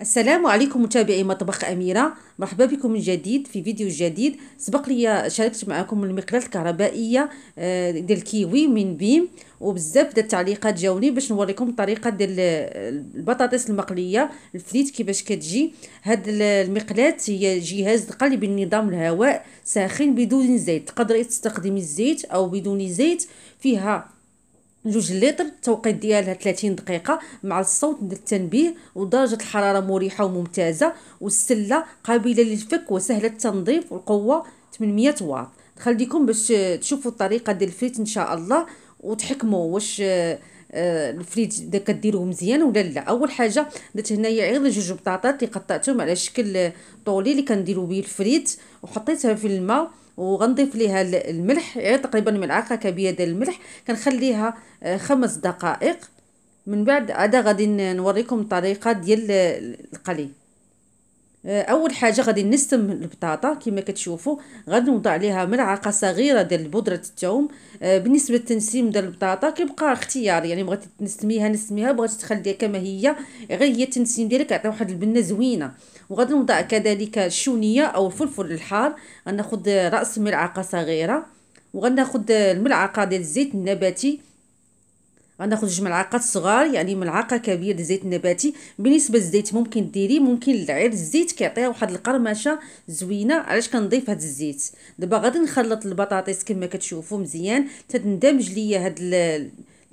السلام عليكم متابعي مطبخ أميرة مرحبا بكم من جديد في فيديو جديد سبق لي شاركت معكم المقلاة الكهربائية آه، ديال الكيوي من بيم وبزاف ديال التعليقات جاوني باش نوريكم الطريقة ديال البطاطس المقلية الفريت كيفاش كتجي هاد المقلاة هي جهاز قلب النظام الهواء ساخن بدون زيت تقدري تستخدمي الزيت أو بدون زيت فيها جوج لتر التوقيت ديالها 30 دقيقه مع الصوت ديال التنبيه ودرجه الحراره مريحه وممتازه والسله قابله للفك وسهله التنظيف والقوه 800 واط خليكم باش تشوفوا الطريقه ديال الفريت ان شاء الله وتحكموا واش آه، آه، الفريت ده كديروه مزيان ولا لا اول حاجه درت هنايا غير جوج بطاطات اللي قطعتهم على شكل طولي اللي كنديروا به الفريت وحطيتها في الماء وغنضيف ليها الملح يعني تقريبا ملعقه كبيره ديال الملح كنخليها آه، خمس دقائق من بعد عاد غادي نوريكم الطريقه ديال القلي آه، اول حاجه غادي نستم البطاطا كما كتشوفوا غادي نوضع عليها ملعقه صغيره ديال بودره الثوم آه، بالنسبه للتنسيم ديال البطاطا كيبقى اختياري يعني بغيتي تنسميها نسميها بغيتي تخليها كما هي غير هي التنسيم ديالها كيعطي واحد البنه زوينه وغادي نوضع كذلك الشونيه او الفلفل الحار غناخذ راس ملعقه صغيره وغناخذ الملعقه ديال الزيت النباتي جوج ملعقات صغار يعني ملعقه كبيره زيت نباتي بالنسبه للزيت ممكن ديري ممكن العير الزيت كيعطيها واحد القرمشه زوينه علاش كنضيف هاد الزيت دابا غادي نخلط البطاطس كما كتشوفوا مزيان تندمج ليا هاد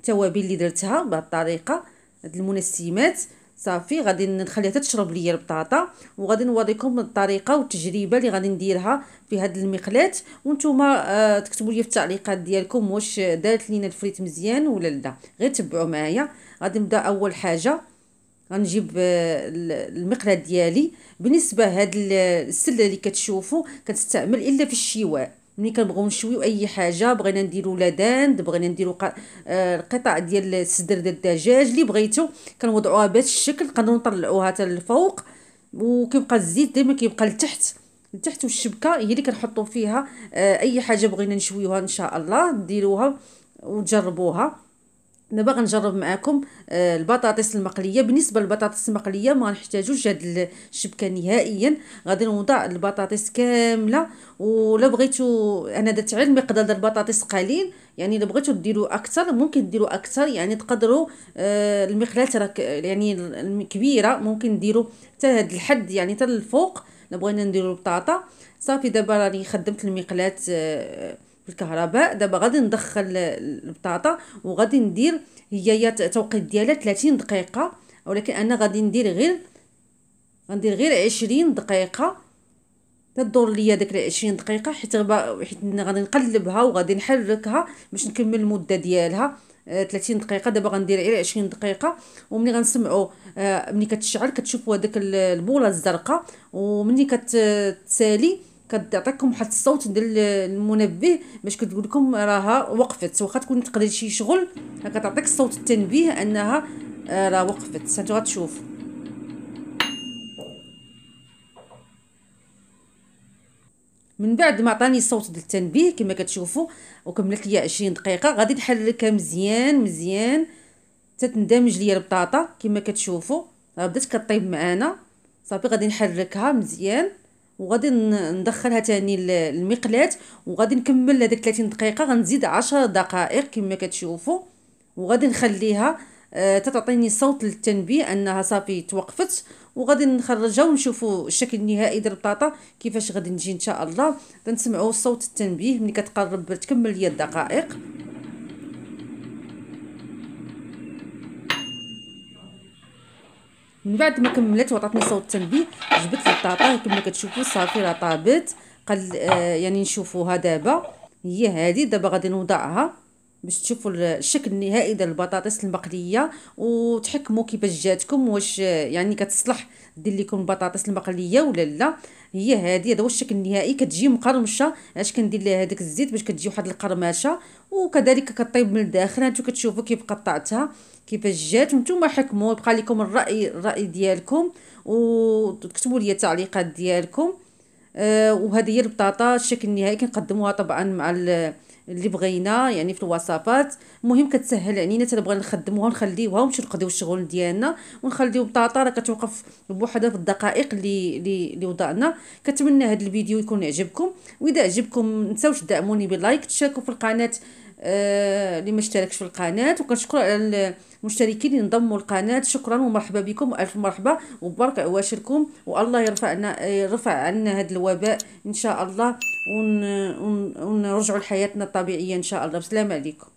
التوابل اللي درتها بهاد الطريقه هاد المنسمات صافي غادي نخليها تتشرب ليا البطاطا وغادي نوريكم الطريقه والتجربه اللي غادي نديرها في هذا المقلات وانتم آه تكتبوا لي في التعليقات ديالكم واش دارت لينا الفريت مزيان ولا لا غير تبعوا معايا غادي نبدا اول حاجه غنجيب آه، المقله ديالي بالنسبه هاد السله اللي كتشوفوا كتستعمل الا في الشواء ملي كنبغيو نشويو اي حاجه بغينا نديرو لداند بغينا نديرو آه، القطع ديال الصدر ديال الدجاج اللي بغيتو كنوضعوها بهذا الشكل نقدروا نطلعوها حتى للفوق وكيبقى الزيت ديما كيبقى لتحت لتحت والشبكه هي اللي كنحطو فيها آه، اي حاجه بغينا نشويوها ان شاء الله ديروها وتجربوها دابا غنجرب معكم آه، البطاطس المقليه بالنسبه للبطاطس المقليه ما غنحتاجوش هاد الشبكه نهائيا غادي نوضع البطاطس كامله ولا بغيتو انا درت على المقدار ديال البطاطس قليل يعني الا بغيتو ديروا اكثر ممكن ديروا اكثر يعني تقدروا آه المخلات راك يعني كبيره ممكن ديروا حتى هذا الحد يعني حتى الفوق بغينا نديروا البطاطا صافي دابا راني خدمت المقلات آه، الكهرباء دابا غادي ندخل البطاطا وغادي ندير هي هي التوقيت ديالها 30 دقيقه ولكن انا غادي ندير غير غندير غير 20 دقيقه تدور ليا داك 20 دقيقه حيت حيت غادي نقلبها وغادي نحركها باش نكمل المده ديالها 30 آه، دقيقه دابا غندير غير 20 دقيقه وملي غنسمعوا آه، ملي كتشعل كتشوفوا هذاك البوله الزرقاء ومني كتسالي كتعطيكم واحد الصوت ديال المنبه باش كتقول لكم راها وقفت واخا تكون تقدر شي شغل كتعطيك صوت التنبيه انها آه، راه وقفت حتى غتشوف من بعد ما عطاني الصوت ديال التنبيه كما كتشوفوا وكملت ليا 20 دقيقه غادي نحركها مزيان مزيان حتى تندمج ليا البطاطا كما كتشوفوا راه بدات كطيب معانا صافي غادي نحركها مزيان وغادي ندخلها تاني المقلاة وغادي نكمل هذيك 30 دقيقة غنزيد 10 دقائق كما كتشوفوا وغادي نخليها آه تتعطيني صوت للتنبيه انها صافي توقفت وغادي نخرجها ونشوفوا الشكل النهائي ديال البطاطا كيفاش غادي نجي ان شاء الله تنسمعوا صوت التنبيه ملي كتقرب تكمل ليا الدقائق من بعد ما كملت وعطاتني صوت التنبيه جبت البطاطا كما كتشوفوا صافي راه طابت قال آه يعني نشوفوها دابا هي هذه دابا غادي نوضعها باش تشوفوا الشكل النهائي ديال البطاطس المقليه وتحكموا كيفاش جاتكم واش يعني كتصلح دير لكم البطاطس المقليه ولا لا هي هذه هذا هو الشكل النهائي كتجي مقرمشه اش كندير لها هذاك الزيت باش كتجي واحد القرمشه وكذلك كطيب من الداخل هانتو كتشوفوا كيف قطعتها كيفاش جات نتوما حكموا يبقى لكم الراي الراي ديالكم وتكتبوا لي التعليقات ديالكم آه وهذه هي البطاطا الشكل النهائي كنقدموها طبعا مع اللي بغينا يعني في الوصفات المهم كتسهل علينا يعني، تنبغي نخدموها ونخليوها ونمشيو نقضيو الشغل ديالنا ونخليو بطاطا راه كتوقف بوحدها في الدقائق اللي اللي اللي وضعنا كنتمنى هذا الفيديو يكون عجبكم واذا عجبكم ما تنساوش تدعموني بلايك تشاركوا في القناه آه، اللي ما اشتركش في القناه وكنشكر على المشتركين اللي انضموا القناه شكرا ومرحبا بكم الف مرحبا وبارك عواشركم والله يرفعنا يرفع عنا هذا الوباء ان شاء الله ونرجعوا لحياتنا الطبيعيه ان شاء الله بسلام عليكم